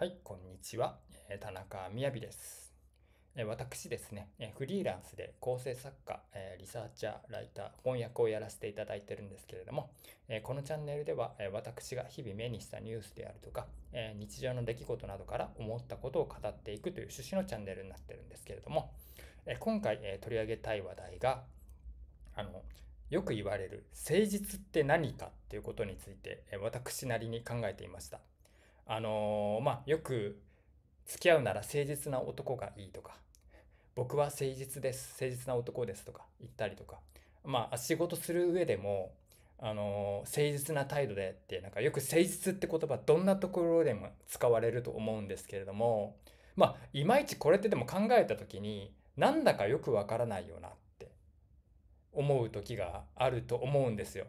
はい、こんにちは。田中みやびです。私ですね、フリーランスで構成作家、リサーチャー、ライター、翻訳をやらせていただいてるんですけれども、このチャンネルでは私が日々目にしたニュースであるとか、日常の出来事などから思ったことを語っていくという趣旨のチャンネルになってるんですけれども、今回取り上げたい話題が、あの、よく言われる誠実って何かっていうことについて私なりに考えていました。あのー、まあ、よく付き合うなら誠実な男がいいとか、僕は誠実です、誠実な男ですとか言ったりとか、まあ、仕事する上でも、あのー、誠実な態度でって、なんかよく誠実って言葉、どんなところでも使われると思うんですけれども、まあ、いまいちこれってでも考えた時に、なんだかよくわからないよなって思う時があると思うんですよ。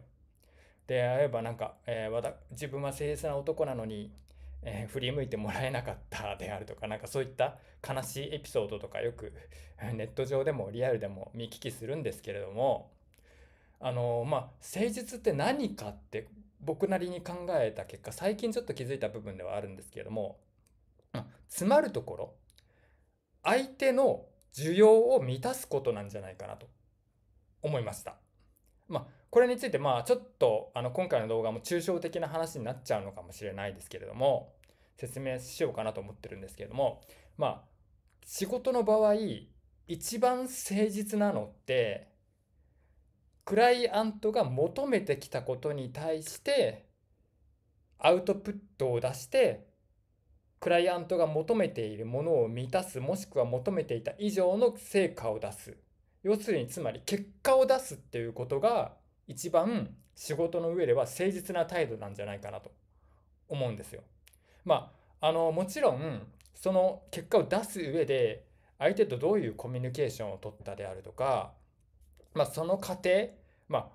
で、あればなんか、えー、自分は誠実な男なのに、えー、振り向いてもらえなかったであるとか、なんかそういった悲しいエピソードとかよくネット上でもリアルでも見聞きするんですけれども、あのー、まあ、誠実って何かって僕なりに考えた結果、最近ちょっと気づいた部分ではあるんですけれども、詰まるところ、相手の需要を満たすことなんじゃないかなと思いました。まあ、これについて、まあ、ちょっと、あの、今回の動画も抽象的な話になっちゃうのかもしれないですけれども、説明しようかなと思ってるんですけれども、まあ、仕事の場合、一番誠実なのって、クライアントが求めてきたことに対して、アウトプットを出して、クライアントが求めているものを満たす、もしくは求めていた以上の成果を出す。要するにつまり結果を出すっていうことが一番仕事の上では誠実な態度なんじゃないかなと思うんですよ。まあ、あのもちろんその結果を出す上で相手とどういうコミュニケーションを取ったであるとか、まあ、その過程、まあ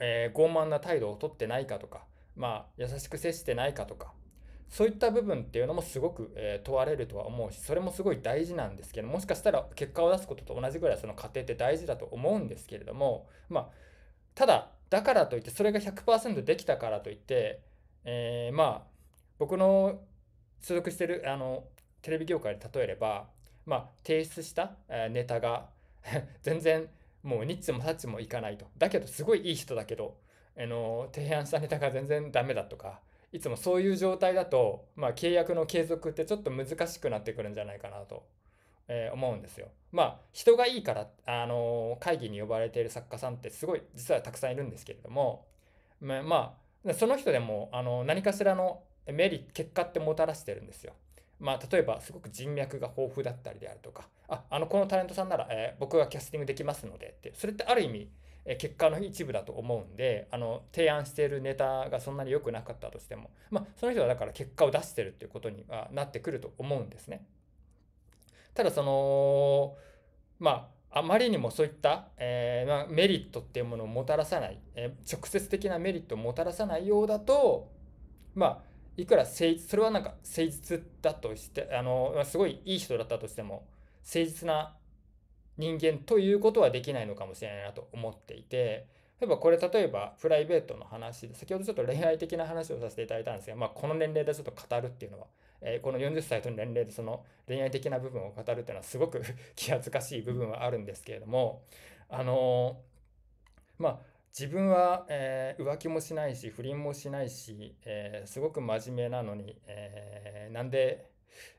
えー、傲慢な態度を取ってないかとか、まあ、優しく接してないかとかそういった部分っていうのもすごく、問われるとは思うし、それもすごい大事なんですけど、もしかしたら結果を出すことと同じぐらいその過程って大事だと思うんですけれども、まあ、ただ、だからといって、それが100%できたからといって、えー、まあ、僕の所属してるあのテレビ業界で例えれば、まあ、提出したネタが 全然もうニッチもサッチもいかないと。だけど、すごいいい人だけど、あの提案したネタが全然ダメだとか、いつもそういう状態だと、まあ、契約の継続ってちょっと難しくなってくるんじゃないかなと、えー、思うんですよ。まあ人がいいから、あのー、会議に呼ばれている作家さんってすごい実はたくさんいるんですけれども、ま、まあその人でも、あのー、何かしらのメリ結果ってもたらしてるんですよ。まあ、例えばすごく人脈が豊富だったりであるとかああのこのタレントさんなら、えー、僕がキャスティングできますのでってそれってある意味え結果の一部だと思うんであの提案しているネタがそんなに良くなかったとしても、まあ、その人はだから結果を出してるっていうことにはなってくると思うんですね。ただそのまああまりにもそういった、えー、まあ、メリットっていうものをもたらさない、えー、直接的なメリットをもたらさないようだとまあいくら誠実それはなんか誠実だとしてあのまあ、すごいいい人だったとしても誠実な人間ということはできないのかもしれないなと思っていて、例えばこれ例えばプライベートの話で、先ほどちょっと恋愛的な話をさせていただいたんですが、まあ、この年齢でちょっと語るっていうのは、えー、この40歳との年齢でその恋愛的な部分を語るっていうのはすごく 気恥ずかしい部分はあるんですけれども、あのー、まあ、自分は、えー、浮気もしないし不倫もしないし、えー、すごく真面目なのに、えー、なんで、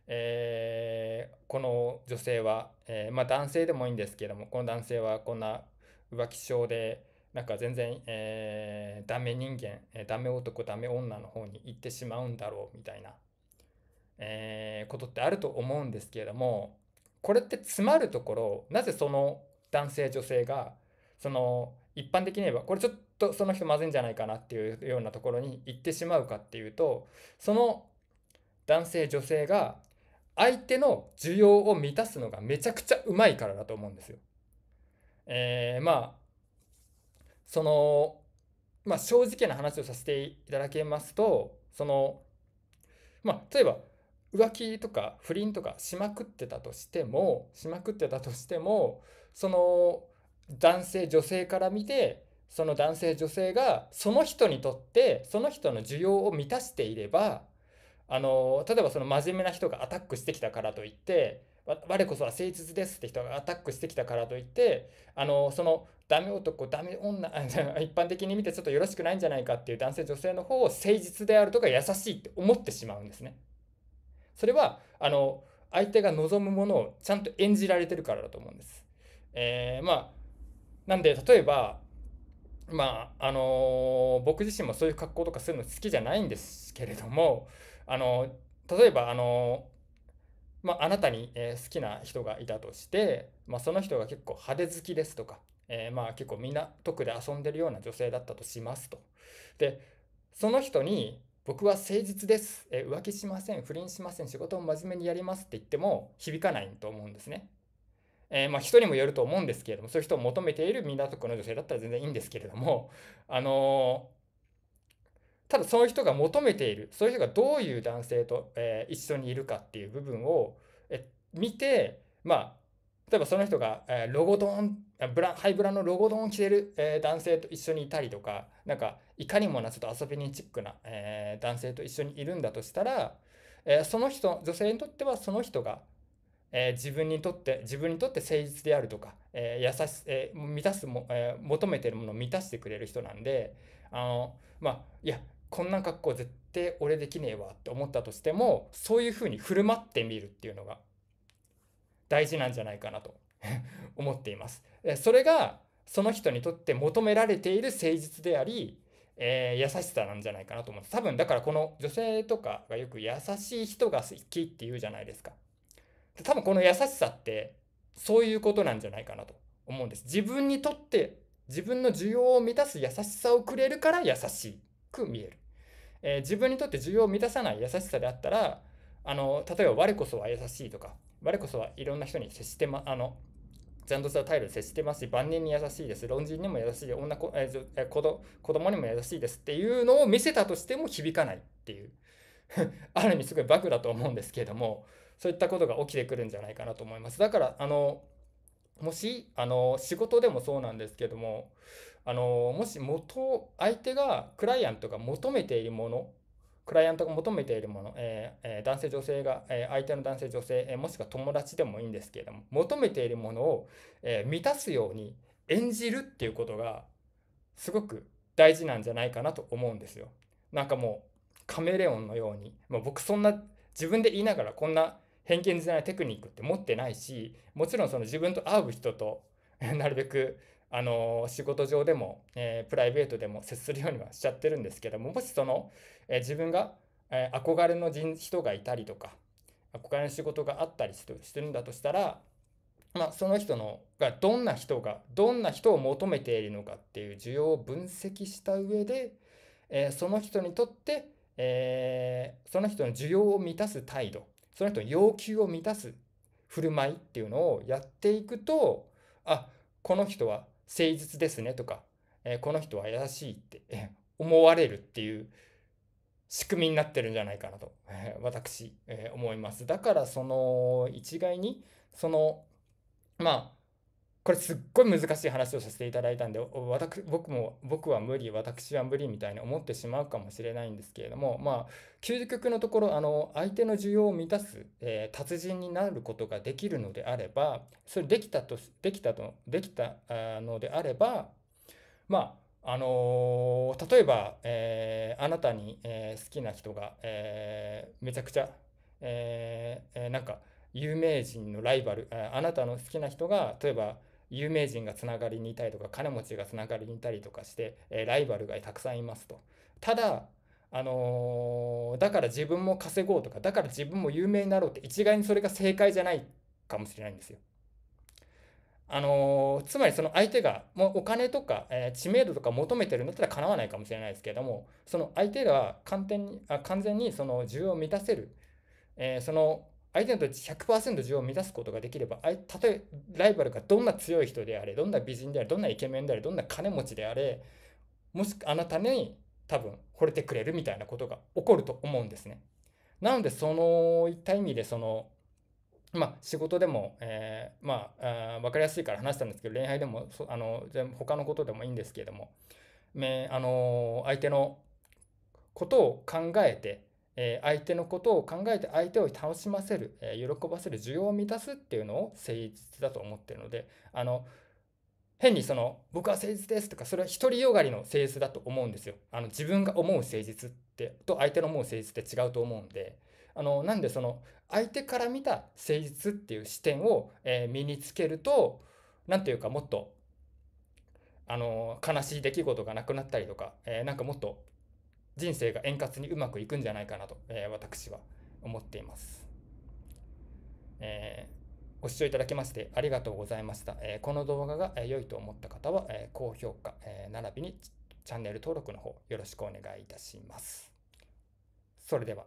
えこの女性は、えー、まあ、男性でもいいんですけどもこの男性はこんな浮気症でなんか全然、えー、ダメ人間、えダメ男ダメ女の方に行ってしまうんだろうみたいな、えー、ことってあると思うんですけれどもこれって詰まるところなぜその男性女性がその一般的に言えばこれちょっとその人まずいんじゃないかなっていうようなところに行ってしまうかっていうとその男性女性が相手の需要を満たすのがめちゃくちゃうまいからだと思うんですよ。えー、まあその、まあ、正直な話をさせていただけますとその、まあ、例えば浮気とか不倫とかしまくってたとしてもしまくってたとしてもその男性女性から見てその男性女性がその人にとってその人の需要を満たしていればあの例えばその真面目な人がアタックしてきたからといって我こそは誠実ですって人がアタックしてきたからといってあのそのダメ男ダメ女 一般的に見てちょっとよろしくないんじゃないかっていう男性女性の方を誠実であるとか優しいって思ってしまうんですね。それはあの相手が望むものをちゃんと演じられてるからだと思うんです。えー、まあなんで例えばまああのー、僕自身もそういう格好とかするの好きじゃないんですけれどもあの例えばあの、まあ、あなたに、え好きな人がいたとして、まあ、その人が結構派手好きですとか、えー、まあ結構な区で遊んでるような女性だったとしますと。でその人に僕は誠実です、え浮気しません、不倫しません、仕事を真面目にやりますって言っても響かないと思うんですね。えー、まあ人にもよると思うんですけれども、そういう人を求めている港区の女性だったら全然いいんですけれども、あのーただその人が求めているそういう人がどういう男性と、えー、一緒にいるかっていう部分を、え見てまあ例えばその人が、えロゴドンブラハイブラのロゴドンを着てる、え男性と一緒にいたりとかなんかいかにもなちょっと遊び人チックな、え男性と一緒にいるんだとしたら、えその人女性にとってはその人が、え自分にとって自分にとって誠実であるとか、え優し、え満たすも、え求めてるものを満たしてくれる人なんであのまあいやこんな格好絶対俺できねえわって思ったとしてもそういうふうに振る舞ってみるっていうのが大事なんじゃないかなと 思っています。それがその人にとって求められている誠実であり、えー、優しさなんじゃないかなと思う多分だからこの女性とかがよく優しい人が好きって言うじゃないですか。多分この優しさってそういうことなんじゃないかなと思うんです。自分にとって自分の需要を満たす優しさをくれるから優しく見える。えー、自分にとって需要を満たさない優しさであったら、あの、例えば我こそは優しいとか、我こそはいろんな人に接してま、あの、残突さ態度接してますし、万人に優しいです、論人にも優しい、女子,、えー、子子供にも優しいですっていうのを見せたとしても響かないっていう、ある意味すごいバクだと思うんですけれども、そういったことが起きてくるんじゃないかなと思います。だから、あの、もし、あの、仕事でもそうなんですけども、あのもし元相手がクライアントが求めているものクライアントが求めているもの、えー、男性女性が、えー、相手の男性女性、えー、もしくは友達でもいいんですけれども求めているものを、え満たすように演じるっていうことがすごく大事なんじゃないかなと思うんですよ。なんかもうカメレオンのように、まあ、僕そんな自分で言いながらこんな偏見じゃないテクニックって持ってないしもちろんその自分と会う人と なるべくあの仕事上でも、えー、プライベートでも接するようにはしちゃってるんですけどももしその、えー、自分が、えー、憧れの人人がいたりとか憧れの仕事があったりしてるんだとしたら、まあ、その人のがどんな人がどんな人を求めているのかっていう需要を分析した上で、えー、その人にとって、えー、その人の需要を満たす態度その人の要求を満たす振る舞いっていうのをやっていくとあこの人は誠実ですねとか、えこの人は優しいって思われるっていう仕組みになってるんじゃないかなと、え私、え思います。だからその一概にそのまあこれすっごい難しい話をさせていただいたんで私僕も僕は無理私は無理みたいに思ってしまうかもしれないんですけれどもまあ究極のところあの相手の需要を満たす、えー、達人になることができるのであればそれできたとできたとできたのであればまああのー、例えば、えー、あなたに、え好きな人が、えめちゃくちゃ、えなんか有名人のライバルあなたの好きな人が例えば有名人がつながりにいたりとか金持ちがつながりにいたりとかして、えライバルがたくさんいますと。ただあのー、だから自分も稼ごうとかだから自分も有名になろうって一概にそれが正解じゃないかもしれないんですよ。あのー、つまりその相手がもうお金とか、えー、知名度とか求めてるんだったらかなわないかもしれないですけれどもその相手が完全にあ完全にその需要を満たせる、えー、その相手の100%自分を満たすことができれば、たとえライバルがどんな強い人であれ、どんな美人であれ、どんなイケメンであれ、どんな金持ちであれ、もしあなたに多分惚れてくれるみたいなことが起こると思うんですね。なので、そのいった意味で、その、まあ、仕事でも、えー、まあ、分かりやすいから話したんですけど、恋愛でも、そあの他のことでもいいんですけれども、めあの相手のことを考えて、え相手のことを考えて相手を楽しませる、え喜ばせる需要を満たすっていうのを誠実だと思ってるのであの変にその僕は誠実ですとかそれは独りよがりの誠実だと思うんですよあの自分が思う誠実ってと相手の思う誠実って違うと思うんであのなんでその相手から見た誠実っていう視点を、え身につけると何ていうかもっとあの悲しい出来事がなくなったりとか、えー、なんかもっと人生が円滑にうまくいくんじゃないかなと、えー、私は思っています、えー、ご視聴いただきましてありがとうございました、えー、この動画が良いと思った方は、え高評価、え並びにチャンネル登録の方よろしくお願いいたしますそれでは